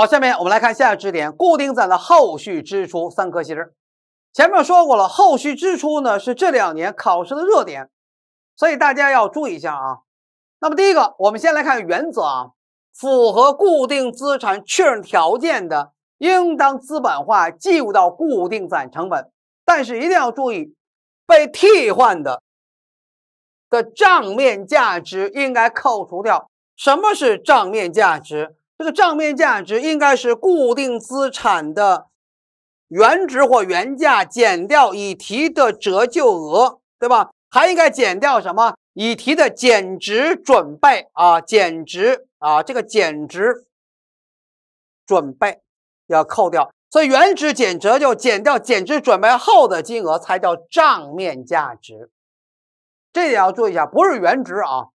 好，下面我们来看下一个知识点：固定资产的后续支出。三颗星，前面说过了，后续支出呢是这两年考试的热点，所以大家要注意一下啊。那么第一个，我们先来看原则啊，符合固定资产确认条件的，应当资本化，计入到固定资产成本。但是一定要注意，被替换的的账面价值应该扣除掉。什么是账面价值？这个账面价值应该是固定资产的原值或原价减掉已提的折旧额，对吧？还应该减掉什么？已提的减值准备啊，减值啊，这个减值准备要扣掉。所以原值减折旧，减掉减值准备后的金额才叫账面价值。这点要注意一下，不是原值啊。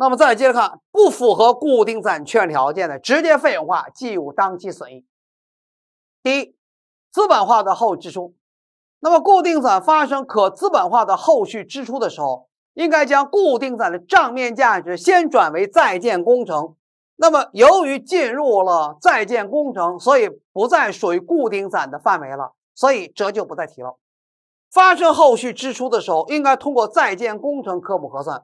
那么再接着看，不符合固定资产确认条件的直接费用化，计入当期损益。第一，资本化的后支出。那么，固定资产发生可资本化的后续支出的时候，应该将固定资产的账面价值先转为在建工程。那么，由于进入了在建工程，所以不再属于固定资产的范围了，所以折旧不再提了。发生后续支出的时候，应该通过在建工程科目核算。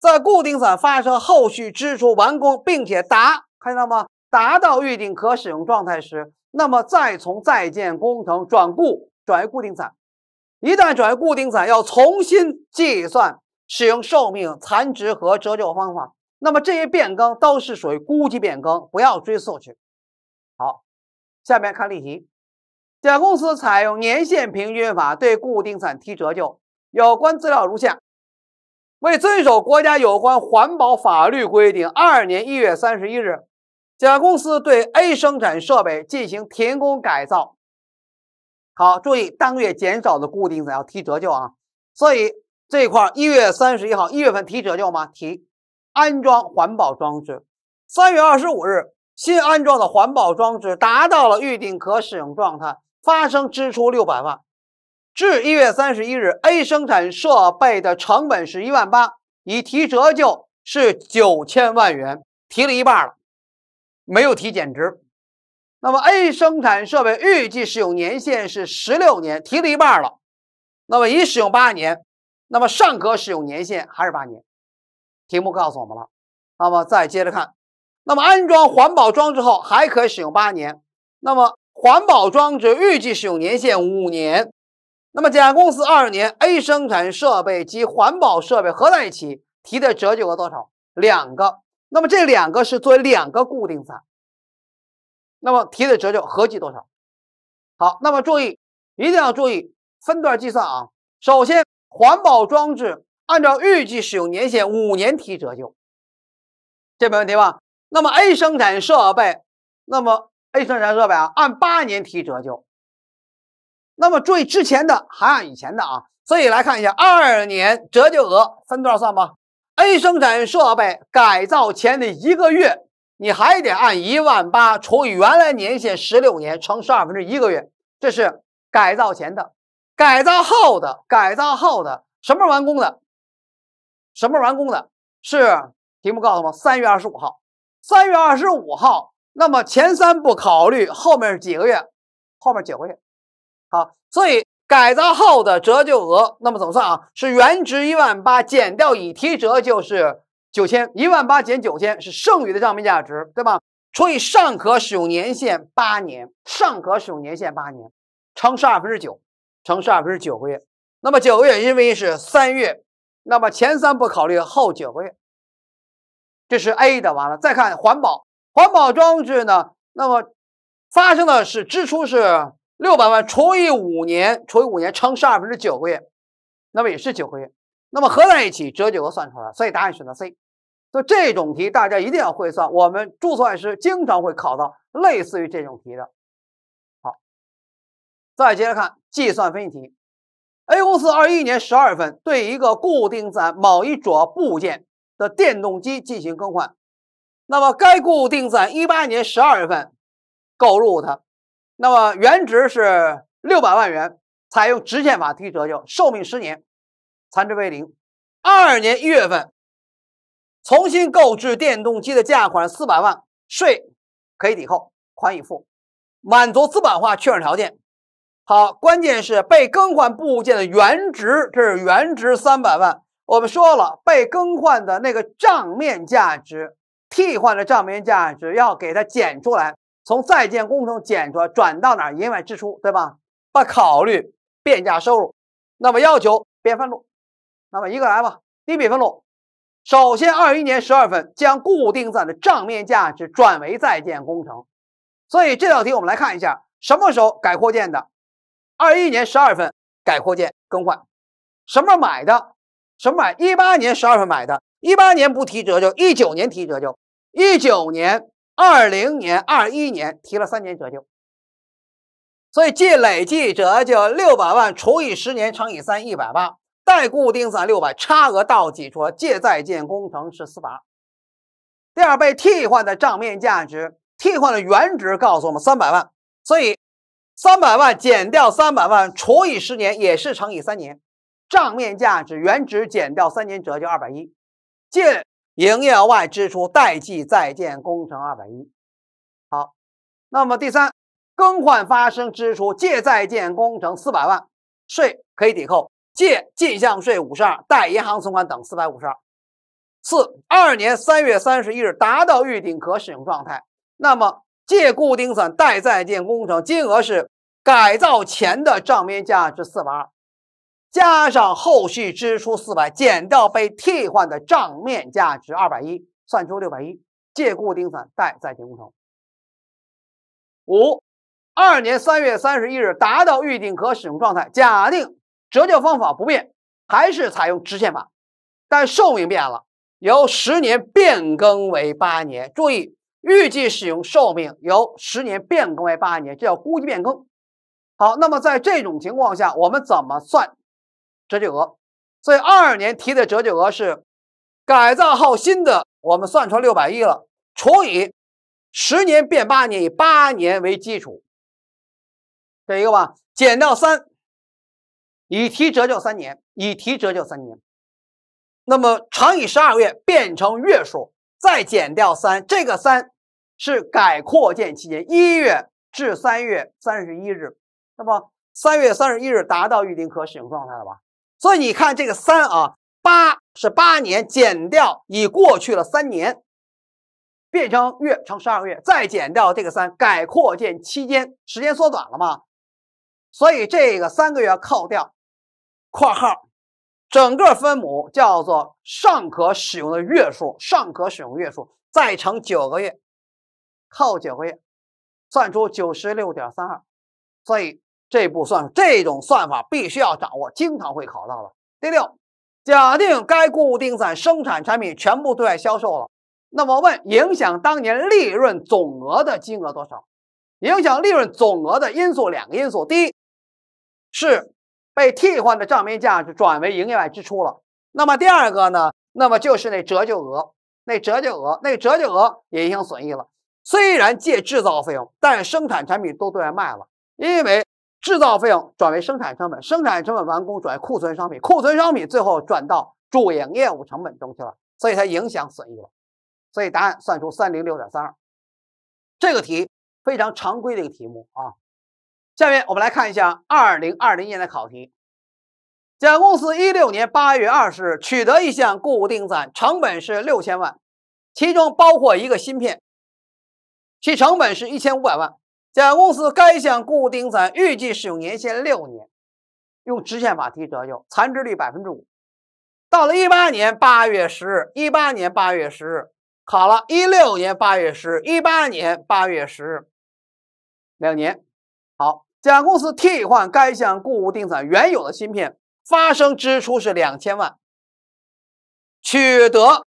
在固定资产发生后续支出完工，并且达看到吗？达到预定可使用状态时，那么再从在建工程转固转为固定资产。一旦转为固定资产，要重新计算使用寿命、残值和折旧方法。那么这些变更都是属于估计变更，不要追溯去。好，下面看例题。甲公司采用年限平均法对固定资产提折旧，有关资料如下。为遵守国家有关环保法律规定，二年一月三十一日，甲公司对 A 生产设备进行停工改造。好，注意当月减少的固定资产要提折旧啊。所以这块儿一月三十一号，一月份提折旧吗？提安装环保装置。三月二十五日，新安装的环保装置达到了预定可使用状态，发生支出六百万。至一月三十一日，A 生产设备的成本是一万八，已提折旧是九千万元，提了一半了，没有提减值。那么 A 生产设备预计使用年限是十六年，提了一半了，那么已使用八年，那么尚可使用年限还是八年。题目告诉我们了，那么再接着看，那么安装环保装置后还可使用八年，那么环保装置预计使用年限五年。那么甲公司二年 A 生产设备及环保设备合在一起提的折旧额多少？两个。那么这两个是作为两个固定费。那么提的折旧合计多少？好，那么注意一定要注意分段计算啊。首先，环保装置按照预计使用年限五年提折旧，这没问题吧？那么 A 生产设备，那么 A 生产设备啊按八年提折旧。那么注意之前的，还按以前的啊，所以来看一下二年折旧额分段算吧。A 生产设备改造前的一个月，你还得按一万八除以原来年限十六年乘十二分之一个月，这是改造前的。改造后的，改造后的什么时候完工的？什么时候完工的？是题目告诉我们三月二十五号，三月二十五号。那么前三不考虑，后面几个月，后面几个月。好，所以改造后的折旧额，那么怎么算啊？是原值一万八减掉已提折旧是九千，一万八减九千是剩余的账面价值，对吧？除以上可使用年限八年，上可使用年限八年，乘十二分之九，乘十二分之九个月。那么九个月因为是三月，那么前三不考虑，后九个月，这是 A 的完了。再看环保，环保装置呢，那么发生的是支出是。六百万除以五年，除以五年乘十二分之九个月，那么也是九个月，那么合在一起折旧都算出来，所以答案选择 C。所以这种题大家一定要会算，我们注册师经常会考到类似于这种题的。好，再接着看计算分析题。A 公司二一年十二月份对一个固定在某一主要部件的电动机进行更换，那么该固定资产一八年十二月份购入它。那么原值是六百万元，采用直线法提折旧，寿命十年，残值为零。二二年一月份，重新购置电动机的价款四百万，税可以抵扣，款已付，满足资本化确认条件。好，关键是被更换部件的原值，这是原值三百万。我们说了，被更换的那个账面价值，替换的账面价值要给它减出来。从在建工程减出来，转到哪？营业支出，对吧？不考虑变价收入。那么要求变分录。那么一个来吧，第一笔分录。首先，二一年十二份将固定资产的账面价值转为在建工程。所以这道题我们来看一下，什么时候改扩建的？二一年十二份改扩建更换。什么时候买的？什么买？一八年十二份买的。一八年不提折旧，一九年提折旧，一九年。二零年、二一年提了三年折旧，所以借累计折旧六百万除以十年乘以三一百八，贷固定资产六百，差额倒挤出借在建工程是四百。第二，被替换的账面价值，替换的原值告诉我们三百万，所以三百万减掉三百万除以十年也是乘以三年，账面价值原值减掉三年折旧二百一，借。营业外支出代记在建工程二百一，好，那么第三更换发生支出借在建工程四百万，税可以抵扣借进项税五十二，贷银行存款等四百五十二。四二年三月三十一日达到预定可使用状态，那么借固定资产代在建工程金额是改造前的账面价值四百二。加上后续支出四百，减掉被替换的账面价值二百一，算出六百一借固定资产，贷在建工程。五二年三月三十一日达到预定可使用状态，假定折旧方法不变，还是采用直线法，但寿命变了，由十年变更为八年。注意，预计使用寿命由十年变更为八年，这叫估计变更。好，那么在这种情况下，我们怎么算？折旧额，所以二年提的折旧额是改造后新的，我们算出六百亿了，除以十年变八年，以八年为基础，这一个吧，减掉三，已提折旧三年，已提折旧三年，那么乘以十二个月变成月数，再减掉三，这个三是改扩建期间一月至三月三十一日，那么三月三十一日达到预定可使用状态了吧？所以你看这个三啊，八是八年，减掉已过去了三年，变成月乘十二个月，再减掉这个三改扩建期间时间缩短了嘛？所以这个三个月扣掉，括号，整个分母叫做尚可使用的月数，尚可使用月数再乘九个月，扣九个月，算出九十六点三二，所以。这步算这种算法必须要掌握，经常会考到的。第六，假定该固定资产生产产品全部对外销售了，那么问影响当年利润总额的金额多少？影响利润总额的因素两个因素，第一是被替换的账面价值转为营业外支出了，那么第二个呢？那么就是那折旧额，那折旧额，那折旧额也影响损益了。虽然借制造费用，但生产产品都对外卖了，因为。制造费用转为生产成本，生产成本完工转库存商品，库存商品最后转到主营业务成本中去了，所以它影响损益了。所以答案算出三零六点三二，这个题非常常规的一个题目啊。下面我们来看一下二零二零年的考题。甲公司一六年八月二十日取得一项固定资产，成本是六千万，其中包括一个芯片，其成本是一千五百万。甲公司该项固定资产预计使用年限六年，用直线法提折旧，残值率百分之五。到了一八年八月十日，一八年八月十日考了。一六年八月十日，一八年八月十日，两年。好，甲公司替换该项固定资产原有的芯片，发生支出是两千万，取得，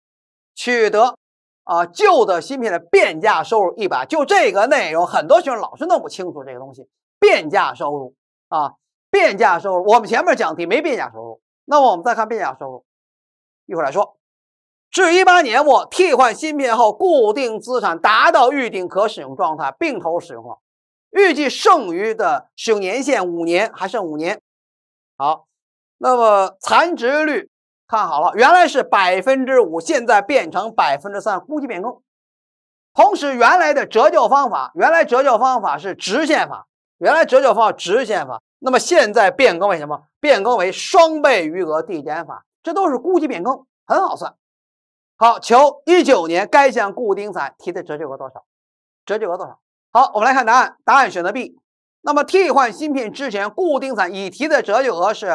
取得。啊，旧的芯片的变价收入一百，就这个内容，很多学生老是弄不清楚这个东西。变价收入啊，变价收入。我们前面讲题没变价收入，那么我们再看变价收入，一会儿来说。至一八年末，替换芯片后，固定资产达到预定可使用状态，并投入使用了。预计剩余的使用年限五年，还剩五年。好，那么残值率。看好了，原来是百分之五，现在变成百分之三，估计变更。同时，原来的折旧方法，原来折旧方法是直线法，原来折旧方法直线法，那么现在变更为什么？变更为双倍余额递减法，这都是估计变更，很好算。好，求一九年该项固定资产提的折旧额多少？折旧额多少？好，我们来看答案，答案选择 B。那么，替换芯片之前，固定资产已提的折旧额是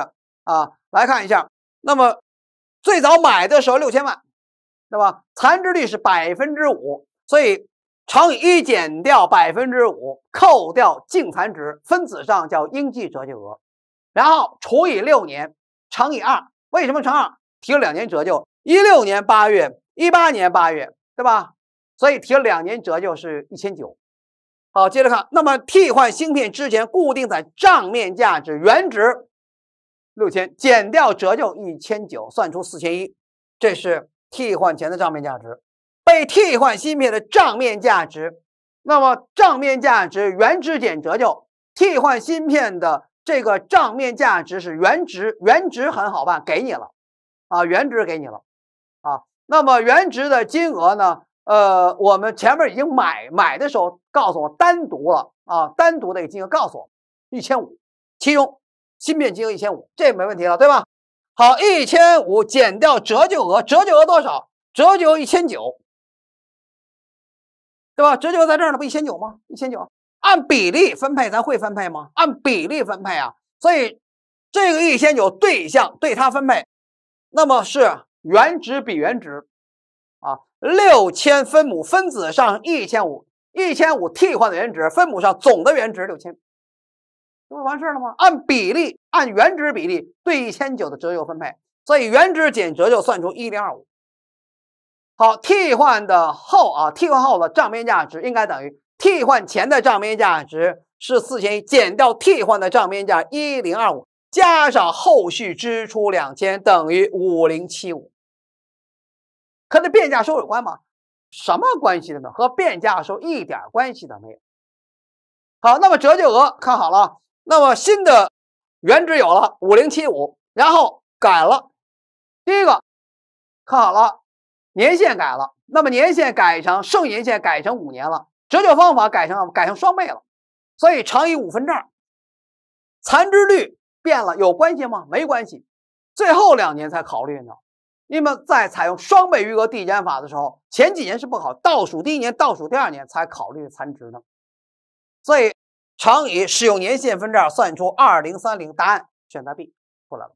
啊，来看一下，那么。最早买的时候六千万，对吧？残值率是百分之五，所以乘以一减掉百分之五，扣掉净残值，分子上叫应计折旧额，然后除以六年，乘以二。为什么乘二？提了两年折旧，一六年八月，一八年八月，对吧？所以提了两年折旧是一千九。好，接着看，那么替换芯片之前，固定在账面价值原值。六千减掉折旧一千九，算出四千一，这是替换前的账面价值。被替换芯片的账面价值，那么账面价值原值减折旧，替换芯片的这个账面价值是原值，原值很好办，给你了啊，原值给你了啊。那么原值的金额呢？呃，我们前面已经买买的时候告诉我单独了啊，单独的一个金额告诉我一千五，其中。芯片金额一千五，这没问题了，对吧？好，一千五减掉折旧额，折旧额多少？折旧一千九，对吧？折旧在这儿呢，不一千九吗？一千九，按比例分配，咱会分配吗？按比例分配啊，所以这个一千九对象对它分配，那么是原值比原值啊，六千分母分子上一千五，一千五替换的原值，分母上总的原值六千。这不完事了吗？按比例，按原值比例对一千九的折旧分配，所以原值减折旧算出一零二五。好，替换的后啊，替换后的账面价值应该等于替换前的账面价值是四千一，减掉替换的账面价一零二五，加上后续支出两千，等于五零七五。和那变价收有关吗？什么关系的呢？和变价收一点关系都没有。好，那么折旧额看好了。那么新的原值有了五零七五，然后改了，第一个看好了，年限改了，那么年限改成剩年限改成五年了，折旧方法改成改成双倍了，所以乘以五分之二，残值率变了有关系吗？没关系，最后两年才考虑呢。因为在采用双倍余额递减法的时候，前几年是不好，倒数第一年、倒数第二年才考虑残值呢，所以。乘以使用年限分之儿算出二零三零，答案选择 B 出来了。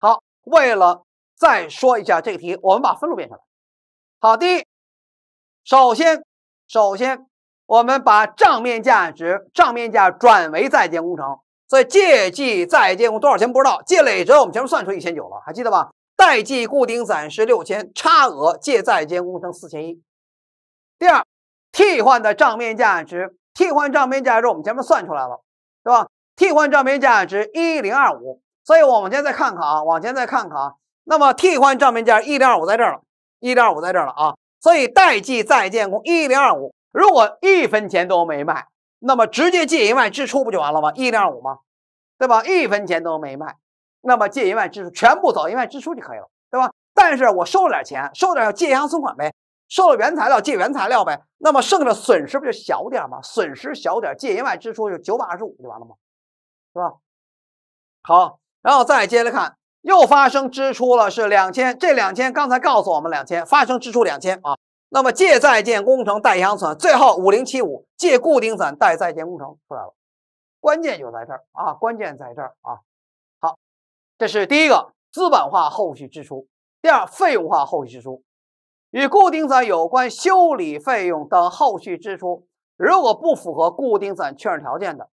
好，为了再说一下这个题，我们把分路变下来。好，第一，首先，首先，我们把账面价值账面价转为在建工程，所以借记在建工多少钱不知道，借累折我们前面算出一千九了，还记得吧？贷记固定6 0六千，差额借在建工程四千一。第二，替换的账面价值。替换账面价值我们前面算出来了，对吧？替换账面价值一零二五，所以我往前再看看啊，往前再看看啊。那么替换账面价一零二五在这儿了，一零二五在这儿了啊。所以代记在建工一零二五，如果一分钱都没卖，那么直接借一万支出不就完了吗？一零二五吗？对吧？一分钱都没卖，那么借一万支出，全部走一万支出就可以了，对吧？但是我收了点钱，收点借银行存款呗。收了原材料，借原材料呗。那么剩下的损失不就小点儿吗？损失小点儿，借营业外支出就九百二十五就完了吗？是吧？好，然后再接着看，又发生支出了是两千，这两千刚才告诉我们两千发生支出两千啊。那么借在建工程贷银行存，最后五零七五借固定资产在建工程出来了。关键就在这儿啊，关键在这儿啊。好，这是第一个资本化后续支出，第二费用化后续支出。与固定资产有关修理费用等后续支出，如果不符合固定资产确认条件的，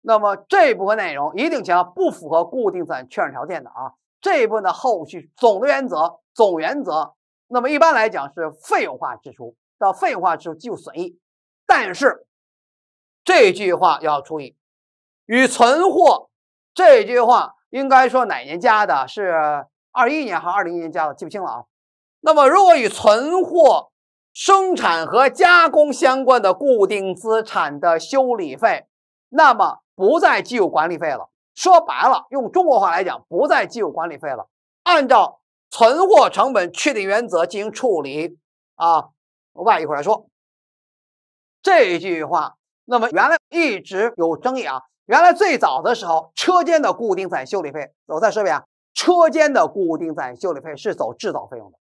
那么这部分内容一定强调不符合固定资产确认条件的啊。这部分的后续总的原则，总原则，那么一般来讲是费用化支出到费用化支出就损益。但是这句话要注意，与存货这句话应该说哪年加的？是二一年还是二零年加的？记不清了啊。那么，如果与存货生产和加工相关的固定资产的修理费，那么不再计入管理费了。说白了，用中国话来讲，不再计入管理费了。按照存货成本确定原则进行处理啊。我外一会来说这句话。那么原来一直有争议啊。原来最早的时候，车间的固定资产修理费，我再说一遍啊，车间的固定资产修理费是走制造费用的。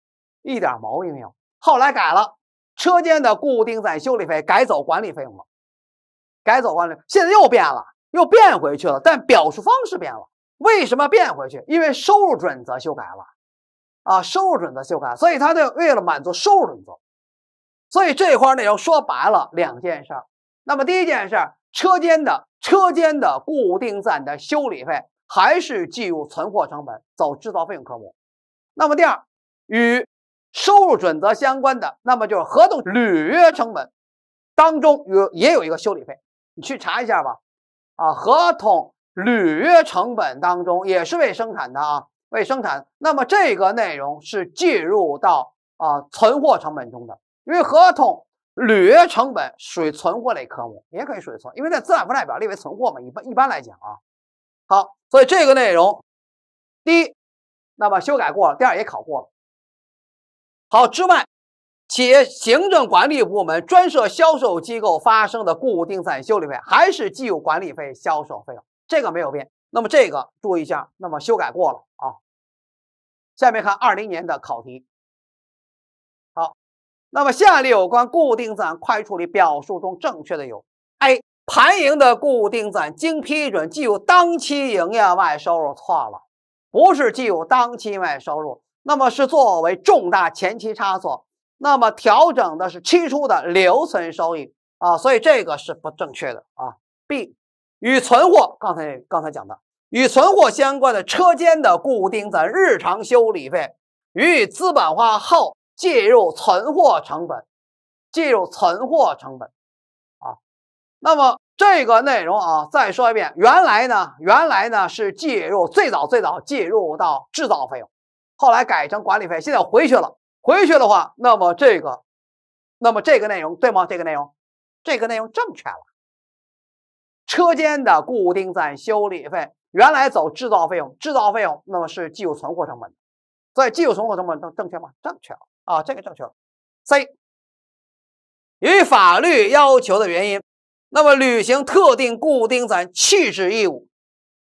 一点毛病没有。后来改了，车间的固定在修理费改走管理费用了，改走管理。现在又变了，又变回去了。但表述方式变了。为什么变回去？因为收入准则修改了，啊，收入准则修改，所以他就为了满足收入准则。所以这块内容说白了两件事儿。那么第一件事车间的车间的固定在的修理费还是计入存货成本，走制造费用科目。那么第二，与收入准则相关的，那么就是合同履约成本当中有也有一个修理费，你去查一下吧。啊，合同履约成本当中也是未生产的啊，未生产，那么这个内容是进入到啊存货成本中的，因为合同履约成本属于存货类科目，也可以属于存，因为在资产负债表列为存货嘛，一般一般来讲啊。好，所以这个内容第一，那么修改过了，第二也考过了。好，之外，企业行政管理部门专设销售机构发生的固定资产修理费，还是计入管理费、销售费用，这个没有变。那么这个注意一下，那么修改过了啊。下面看二零年的考题。好，那么下列有关固定资产处理表述中正确的有：A. 盘盈的固定资产经批准计入当期营业外收入，错了，不是计入当期外收入。那么是作为重大前期差错，那么调整的是期初的留存收益啊，所以这个是不正确的啊。B 与存货，刚才刚才讲的与存货相关的车间的固定在日常修理费予以资本化后计入存货成本，计入存货成本啊。那么这个内容啊，再说一遍，原来呢，原来呢是计入最早最早计入到制造费用。后来改成管理费，现在回去了。回去的话，那么这个，那么这个内容对吗？这个内容，这个内容正确了。车间的固定在修理费原来走制造费用，制造费用那么是计入存货成本，所以计入存货成本正正确吗？正确啊，啊这个正确。C，与法律要求的原因，那么履行特定固定在弃置义务，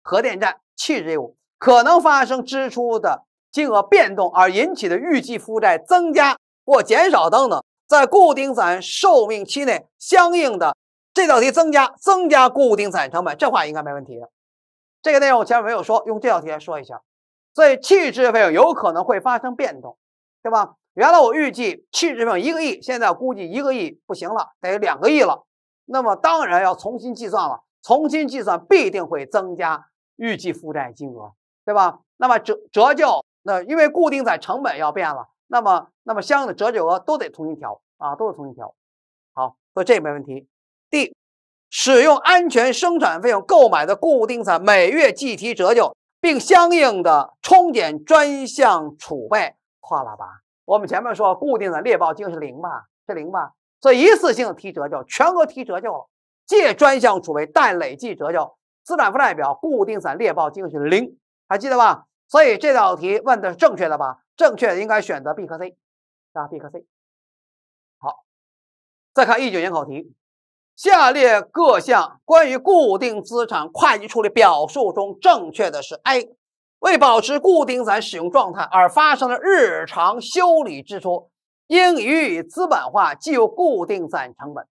核电站弃置义务可能发生支出的。金额变动而引起的预计负债增加或减少等等，在固定资产寿命期内相应的这道题增加增加固定资产成本，这话应该没问题。这个内容我前面没有说，用这道题来说一下。所以契置费用有可能会发生变动，对吧？原来我预计契置费用一个亿，现在估计一个亿不行了，得两个亿了。那么当然要重新计算了，重新计算必定会增加预计负债金额，对吧？那么折折旧。那因为固定资产成本要变了，那么那么相应的折旧额都得重新调啊，都得重新调。好，所以这没问题。D，使用安全生产费用购买的固定资产，每月计提折旧，并相应的冲减专项储备，错了吧？我们前面说固定资产列报金额是零吧？是零吧？所以一次性提折旧，全额提折旧，借专项储备，贷累计折旧，资产负债表固定资产列报金额是零，还记得吧？所以这道题问的是正确的吧？正确的应该选择 B 和 C，啊 B 和 C。好，再看一九年考题，下列各项关于固定资产会计处理表述中正确的是 A，为保持固定资产使用状态而发生的日常修理支出应予以资本化，计入固定资产成本。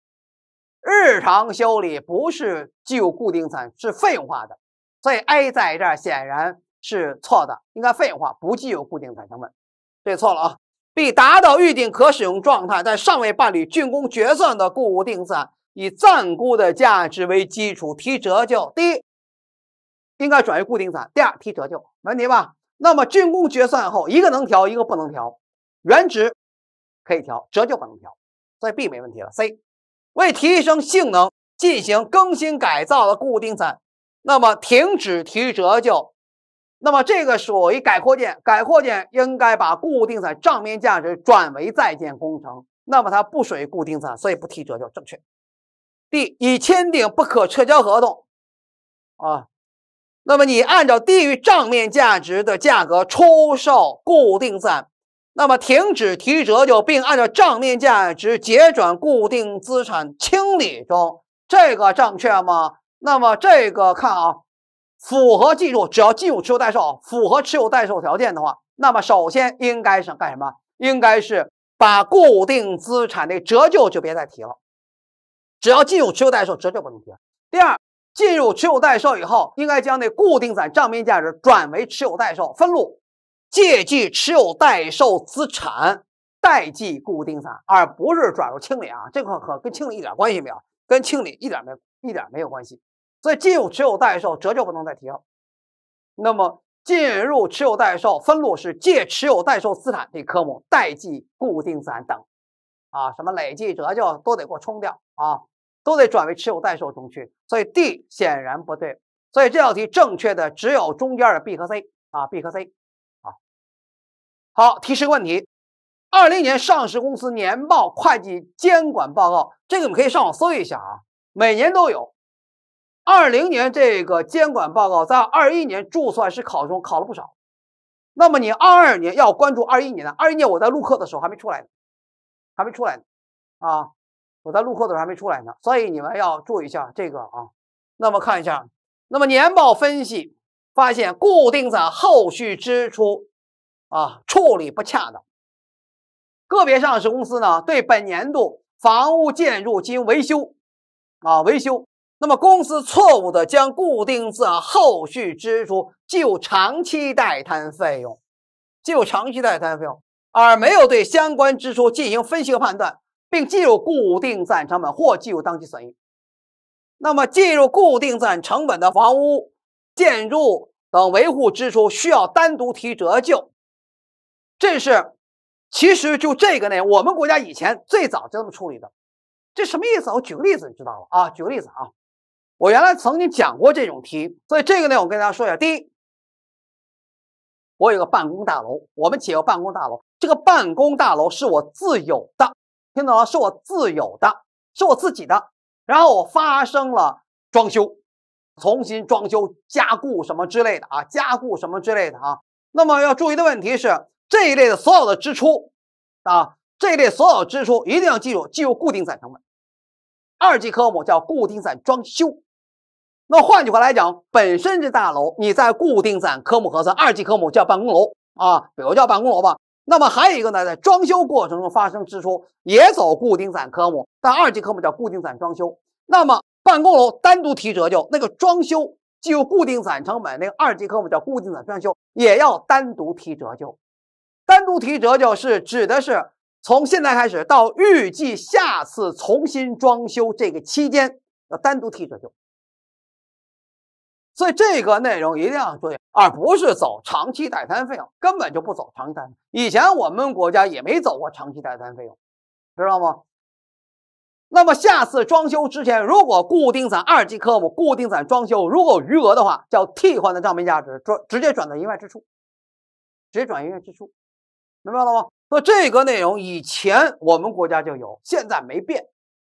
日常修理不是计入固定资产，是费用化的，所以 A 在这儿显然。是错的，应该废话不具有固定资产，这错了啊。B 达到预定可使用状态但尚未办理竣工决算的固定资产，以暂估的价值为基础提折旧。第一，应该转为固定资产；第二，提折旧没问题吧？那么竣工决算后，一个能调，一个不能调。原值可以调，折旧不能调，所以 B 没问题了。C 为提升性能进行更新改造的固定资产，那么停止提折旧。那么这个属于改扩建，改扩建应该把固定资产账面价值转为在建工程，那么它不属于固定资产，所以不提折旧，正确。D 已签订不可撤销合同，啊，那么你按照低于账面价值的价格出售固定资产，那么停止提折旧，并按照账面价值结转固定资产清理中，这个正确吗？那么这个看啊。符合记住，只要进入持有待售，符合持有待售条件的话，那么首先应该是干什么？应该是把固定资产的折旧就别再提了，只要进入持有待售，折旧不能提。第二，进入持有待售以后，应该将那固定资产账面价值转为持有待售分录，借记持有待售资产，代记固定资产，而不是转入清理啊。这块可跟清理一点关系没有，跟清理一点没一点没有关系。所以进入持有待售，折旧不能再提了。那么进入持有待售分录是借持有待售资产这科目，贷记固定资产等。啊，什么累计折旧都得给我冲掉啊，都得转为持有待售中去。所以 D 显然不对。所以这道题正确的只有中间的 B 和 C 啊，B 和 C。好，好，提示个问题：二零年上市公司年报会计监管报告，这个你们可以上网搜一下啊，每年都有。二零年这个监管报告，在二一年注算是考中考了不少。那么你二二年要关注二一年的，二一年我在录课的时候还没出来呢，还没出来呢。啊，我在录课的时候还没出来呢，所以你们要注意一下这个啊。那么看一下，那么年报分析发现，固定在后续支出啊处理不恰当，个别上市公司呢对本年度房屋建筑进行维修啊维修。那么，公司错误地将固定资产后续支出计入长期待摊费用，计入长期待摊费用，而没有对相关支出进行分析和判断，并计入固定资产成本或计入当期损益。那么，计入固定资产成本的房屋、建筑等维护支出需要单独提折旧。这是，其实就这个呢，我们国家以前最早就这么处理的。这什么意思？我举个例子，你知道了啊？举个例子啊。我原来曾经讲过这种题，所以这个呢，我跟大家说一下。第一，我有个办公大楼，我们企业办公大楼，这个办公大楼是我自有的，听懂了？是我自有的，是我自己的。然后我发生了装修，重新装修、加固什么之类的啊，加固什么之类的啊。那么要注意的问题是，这一类的所有的支出啊，这一类所有支出一定要记住，记住固定在成本，二级科目叫固定在装修。那换句话来讲，本身这大楼，你在固定资产科目核算，二级科目叫办公楼啊，比如叫办公楼吧。那么还有一个呢，在装修过程中发生支出，也走固定资产科目，但二级科目叫固定资产装修。那么办公楼单独提折旧，那个装修既有固定资产成本，那个二级科目叫固定资产装修，也要单独提折旧。单独提折旧是指的是从现在开始到预计下次重新装修这个期间要单独提折旧。所以这个内容一定要注意，而不是走长期待摊费用，根本就不走长期待摊以前我们国家也没走过长期待摊费用，知道吗？那么下次装修之前，如果固定资产二级科目、固定资产装修如果余额的话，叫替换的账面价值转直接转到营业支出，直接转营业支出，明白了吗？所以这个内容以前我们国家就有，现在没变，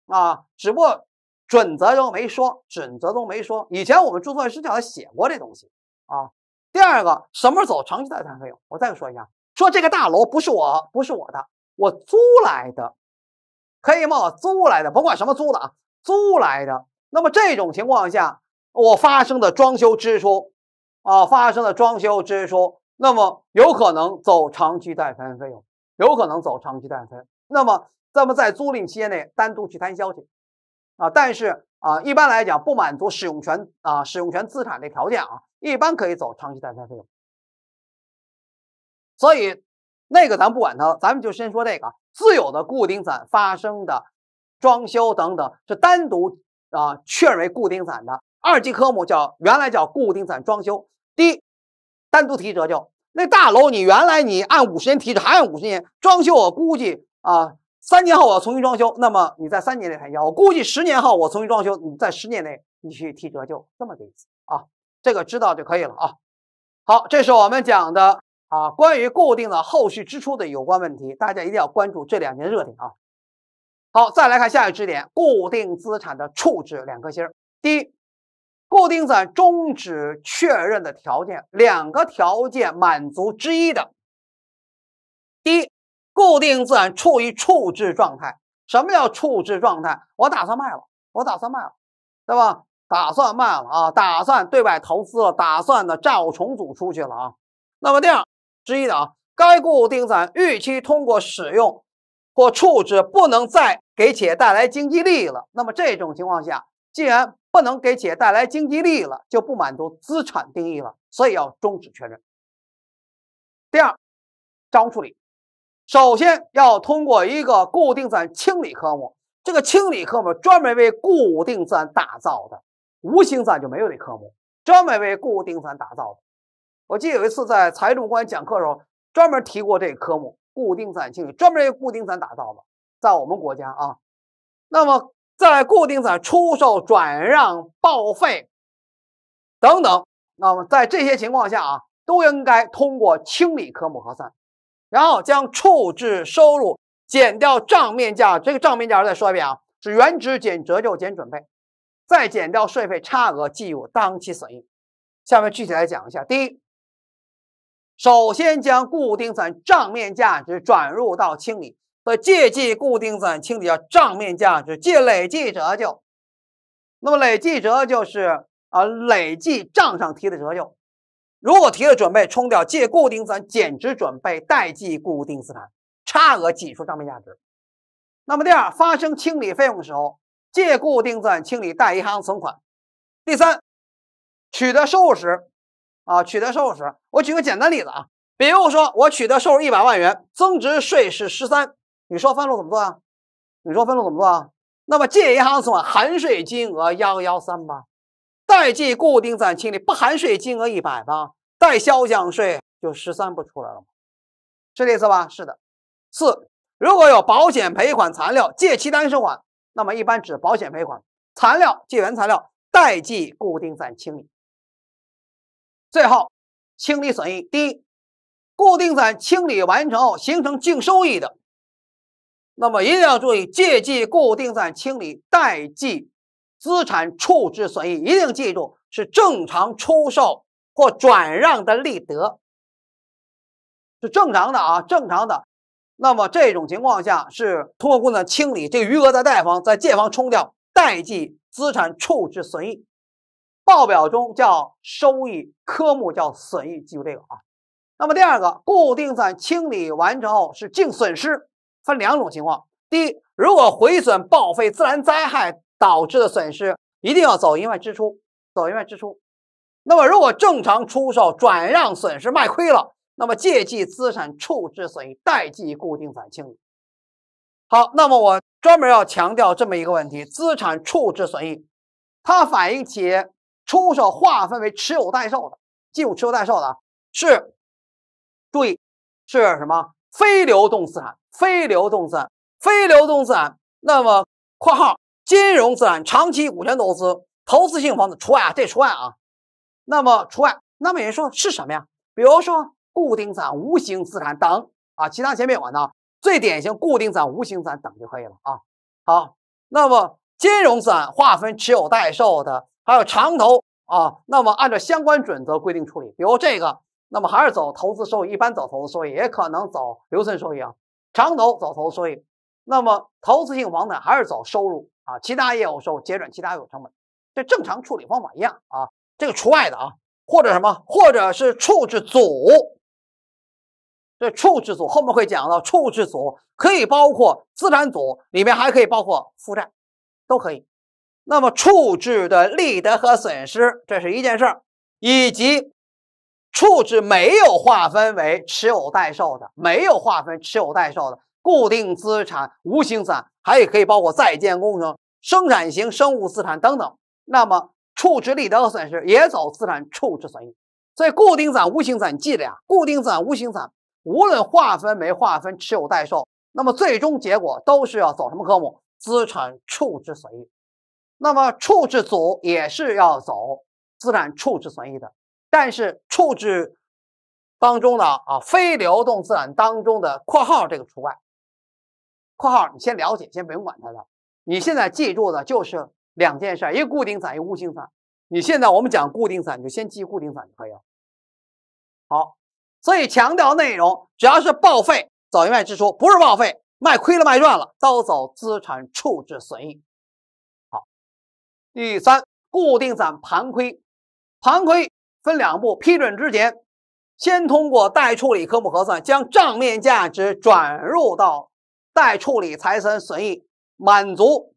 啊，只不过。准则都没说，准则都没说。以前我们注册师教他写过这东西啊。第二个，什么候走长期待摊费用？我再说一下，说这个大楼不是我，不是我的，我租来的，可以吗？租来的，甭管什么租的啊，租来的。那么这种情况下，我发生的装修支出啊，发生的装修支出，那么有可能走长期待摊费用，有可能走长期待摊。那么，咱们在租赁期间内单独去摊销去。啊，但是啊，一般来讲不满足使用权啊使用权资产的条件啊，一般可以走长期待摊费用。所以那个咱不管它，咱们就先说这个自有的固定资产发生的装修等等是单独啊确认为固定资产的二级科目叫原来叫固定资产装修，第一单独提折旧。那大楼你原来你按五十年提的，还按五十年装修？我估计啊。三年后我要重新装修，那么你在三年内还要，我估计十年后我重新装修，你在十年内你去提折旧，这么个意思啊。这个知道就可以了啊。好，这是我们讲的啊，关于固定的后续支出的有关问题，大家一定要关注这两年热点啊。好，再来看下一支点：固定资产的处置两颗星。第一，固定资产终止确认的条件，两个条件满足之一的。第一。固定资产处于处置状态，什么叫处置状态？我打算卖了，我打算卖了，对吧？打算卖了啊，打算对外投资了，打算的债务重组出去了啊。那么第二，之一的啊，该固定资产预期通过使用或处置不能再给企业带来经济利益了。那么这种情况下，既然不能给企业带来经济利益了，就不满足资产定义了，所以要终止确认。第二，账务处理。首先要通过一个固定资产清理科目，这个清理科目专门为固定资产打造的，无形资产就没有这科目，专门为固定资产打造的。我记得有一次在财政官讲课的时候，专门提过这个科目，固定资产清理专门为固定资产打造的，在我们国家啊，那么在固定资产出售、转让、报废等等，那么在这些情况下啊，都应该通过清理科目核算。然后将处置收入减掉账面价，这个账面价再说一遍啊，是原值减折旧减准备，再减掉税费差额，计入当期损益。下面具体来讲一下，第一，首先将固定资产账面价值转入到清理，所以借记固定资产清理，叫账面价值，借累计折旧。那么累计折旧是啊，累计账上提的折旧。如果提了准备冲掉，借固定资产减值准备，代记固定资产差额，挤出账面价值。那么第二，发生清理费用的时候，借固定资产清理，贷银行存款。第三，取得收入时，啊，取得收入时，我举个简单例子啊，比如说我取得收入一百万元，增值税是十三，你说分录怎么做啊？你说分录怎么做啊？那么借银行存款，含税金额幺幺三八。代记固定资产清理不含税金额一百吧，代销项税就十三不出来了吗？是这意思吧？是的。四，如果有保险赔款材料借期单收款，那么一般指保险赔款材料借原材料代记固定资产清理，最后清理损益。第一，固定资产清理完成后形成净收益的，那么一定要注意借记固定资产清理代记资产处置损益一定记住是正常出售或转让的利得，是正常的啊，正常的。那么这种情况下是通过固定资产清理，这个余额的贷方，在借方冲掉，贷记资产处置损益，报表中叫收益科目叫损益，记住这个啊。那么第二个，固定资产清理完成后是净损失，分两种情况：第一，如果毁损、报废、自然灾害。导致的损失一定要走营外支出，走营外支出。那么如果正常出售转让损失卖亏了，那么借记资产处置损，益，贷记固定资产清理。好，那么我专门要强调这么一个问题：资产处置损益，它反映企业出售划分为持有待售的，进入持有待售的是，注意是什么？非流动资产，非流动资，产，非流动资产。那么（括号）。金融资产、长期股权投资、投资性房子除外啊，这除外啊。那么除外，那么也说是什么呀？比如说固定资产、无形资产等啊，其他先别管呢。最典型固定资产、无形资产等就可以了啊。好，那么金融资产划分持有、待售的，还有长投啊。那么按照相关准则规定处理，比如这个，那么还是走投资收益，一般走投资收益，也可能走留存收益啊。长投走投资收益，那么投资性房产还是走收入。啊，其他业务收入结转其他业务成本，这正常处理方法一样啊。这个除外的啊，或者什么，或者是处置组。这处置组后面会讲到，处置组可以包括资产组，里面还可以包括负债，都可以。那么处置的利得和损失，这是一件事儿，以及处置没有划分为持有待售的，没有划分持有待售的。固定资产、无形资产，还也可以包括在建工程、生产型生物资产等等。那么处置利得和损失也走资产处置损益。所以，固定资产、无形资产记着呀，固定资产、无形资产无论划分没划分持有待售，那么最终结果都是要走什么科目？资产处置损益。那么处置组也是要走资产处置损益的，但是处置当中的啊，非流动资产当中的括号这个除外。括号你先了解，先不用管它了。你现在记住的就是两件事儿，一个固定资产，一个无形资产。你现在我们讲固定资产，你就先记固定资产就可以了。好，所以强调内容，只要是报废走一卖支出，不是报废卖亏了卖赚了都走资产处置损益。好，第三，固定资产盘亏，盘亏分两步，批准之前，先通过待处理科目核算，将账面价值转入到。待处理财产损益满足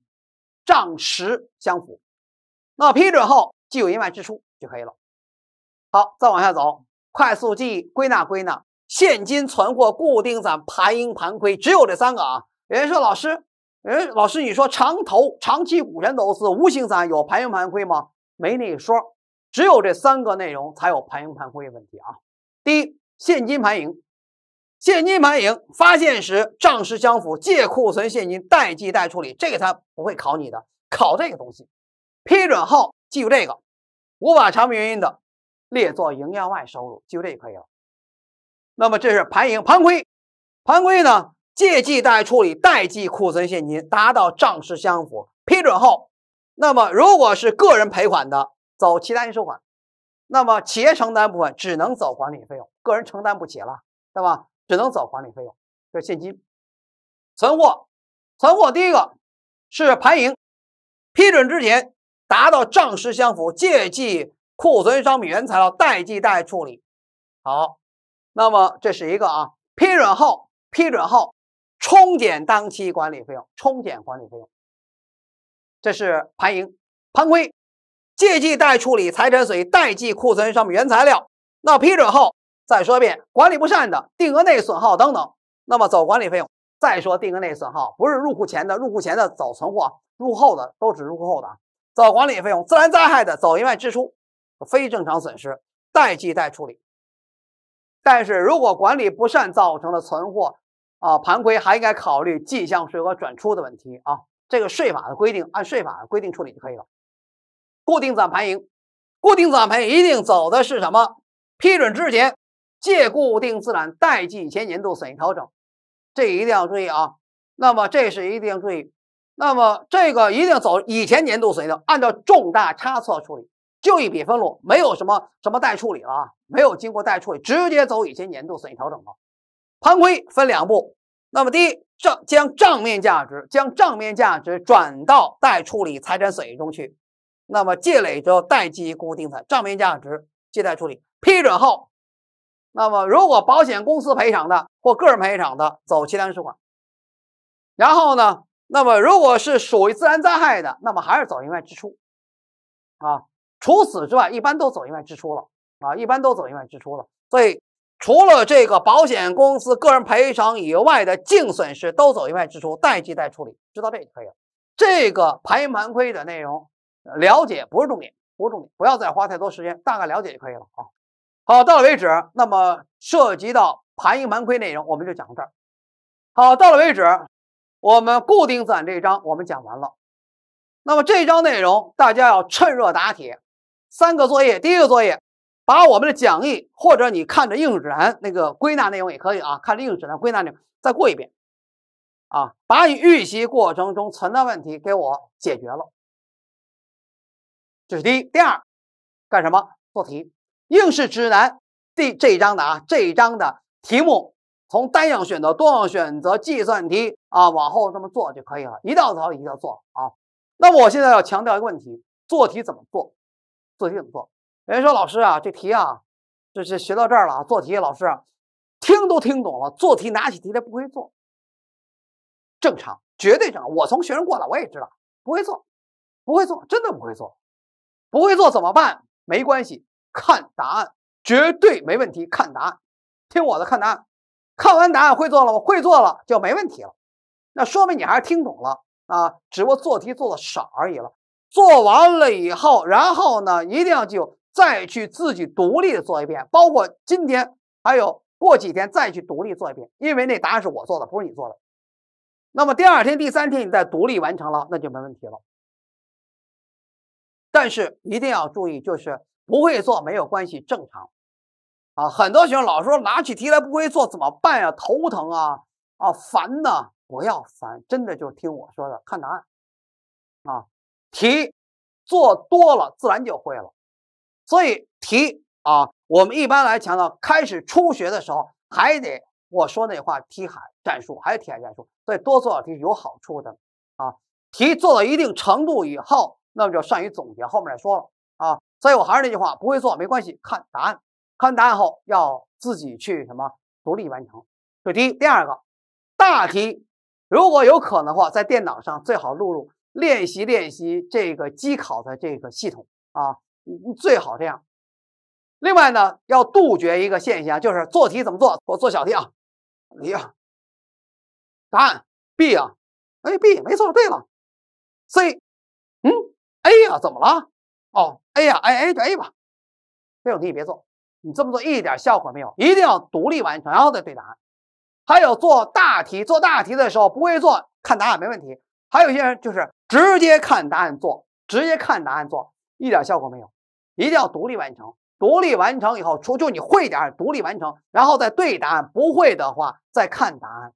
账实相符，那批准后既有营外支出就可以了。好，再往下走，快速记忆归纳归纳：现金、存货、固定资产盘盈盘亏，只有这三个啊。有人说老师，哎，老师你说长投、长期股权投资、无形资产有盘盈盘亏吗？没那一说，只有这三个内容才有盘盈盘亏问题啊。第一，现金盘盈。现金盘盈发现时账实相符，借库存现金，贷记贷处理。这个它不会考你的，考这个东西。批准后记住这个，无法查明原因的列作营业外收入，记住这就可以了。那么这是盘盈盘亏，盘亏呢借记贷处理贷记库存现金，达到账实相符。批准后，那么如果是个人赔款的走其他应收款，那么企业承担部分只能走管理费用，个人承担不起了，对吧？只能走管理费用，是现金存货，存货第一个是盘盈，批准之前达到账实相符，借记库存商品原材料，贷记待处理。好，那么这是一个啊，批准后，批准后冲减当期管理费用，冲减管理费用，这是盘盈盘亏，借记贷处理财产损，贷记库存商品原材料。那批准后。再说一遍，管理不善的定额内损耗等等，那么走管理费用。再说定额内损耗不是入库前的，入库前的走存货，入后的都是入库后的啊，走管理费用。自然灾害的走意外支出，非正常损失代计代处理。但是如果管理不善造成了存货啊盘亏，还应该考虑进项税额转出的问题啊。这个税法的规定，按税法的规定处理就可以了。固定资产盘盈，固定资产盘盈一定走的是什么？批准之前。借固定资产记以前年度损益调整，这一定要注意啊。那么这是一定要注意，那么这个一定走以前年度损益，的，按照重大差错处理，就一笔分录，没有什么什么待处理了，啊，没有经过待处理，直接走以前年度损益调整了。盘亏分两步，那么第一，账将账面价值将账面价值转到待处理财产损益中去，那么借累之后待记固定资产账面价值，借贷处理，批准后。那么，如果保险公司赔偿的或个人赔偿的，走其他人收款。然后呢，那么如果是属于自然灾害的，那么还是走意外支出。啊，除此之外，一般都走意外支出了。啊，一般都走意外支出了。所以，除了这个保险公司个人赔偿以外的净损失，都走意外支出，待计待处理。知道这就可以了。这个盘盈盘亏的内容了解不是重点，不是重点，不要再花太多时间，大概了解就可以了啊。好，到了为止。那么涉及到盘盈盘亏内容，我们就讲到这儿。好，到了为止。我们固定资产这一章我们讲完了。那么这一章内容，大家要趁热打铁。三个作业，第一个作业，把我们的讲义或者你看着应纸指南那个归纳内容也可以啊，看应硬指南归纳内容再过一遍啊，把你预习过程中存在问题给我解决了。这是第一。第二，干什么？做题。应试指南第这一章的啊，这一章的题目从单项选择、多样选择、计算题啊，往后这么做就可以了，一道道一道做啊。那我现在要强调一个问题：做题怎么做？做题怎么做？有人说：“老师啊，这题啊，这是学到这儿了做题老师听都听懂了，做题拿起题来不会做。”正常，绝对正常。我从学生过来，我也知道不会做，不会做，真的不会做。不会做怎么办？没关系。看答案绝对没问题。看答案，听我的。看答案，看完答案会做了吗？会做了就没问题了。那说明你还是听懂了啊，只不过做题做的少而已了。做完了以后，然后呢，一定要就再去自己独立的做一遍，包括今天还有过几天再去独立做一遍，因为那答案是我做的，不是你做的。那么第二天、第三天你再独立完成了，那就没问题了。但是一定要注意，就是。不会做没有关系，正常，啊，很多学生老说拿起题来不会做怎么办呀？头疼啊啊烦呐，不要烦，真的就听我说的，看答案，啊，题做多了自然就会了。所以题啊，我们一般来讲呢，开始初学的时候还得我说那话，题海战术还是题海战术，所以多做点题有好处的啊。题做到一定程度以后，那么就善于总结，后面再说了。啊，所以我还是那句话，不会做没关系，看答案。看完答案后，要自己去什么独立完成。这第一、第二个大题，如果有可能的话，在电脑上最好录入练习练习这个机考的这个系统啊，最好这样。另外呢，要杜绝一个现象，就是做题怎么做，我做小题啊。你，答案 B 啊，哎 B 没错，对了，C，嗯，A 呀，怎么了？哦，A 呀，哎哎哎吧，这种题你别做，你这么做一点效果没有，一定要独立完成，然后再对答案。还有做大题，做大题的时候不会做，看答案没问题。还有一些人就是直接看答案做，直接看答案做一点效果没有，一定要独立完成。独立完成以后，除就你会点，独立完成，然后再对答案。不会的话再看答案。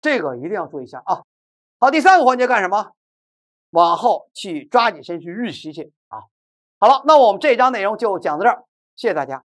这个一定要注意一下啊。好，第三个环节干什么？往后去抓时间去预习去啊！好了，那我们这一章内容就讲到这儿，谢谢大家。